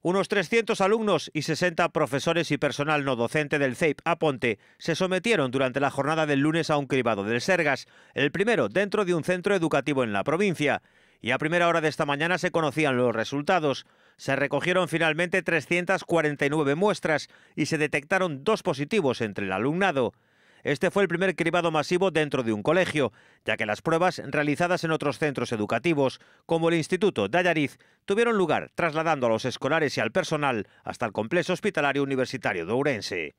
Unos 300 alumnos y 60 profesores y personal no docente del CEIP Aponte se sometieron durante la jornada del lunes a un cribado del Sergas, el primero dentro de un centro educativo en la provincia. Y a primera hora de esta mañana se conocían los resultados. Se recogieron finalmente 349 muestras y se detectaron dos positivos entre el alumnado. Este fue el primer cribado masivo dentro de un colegio, ya que las pruebas realizadas en otros centros educativos, como el Instituto Dayariz, tuvieron lugar trasladando a los escolares y al personal hasta el complejo hospitalario universitario de Ourense.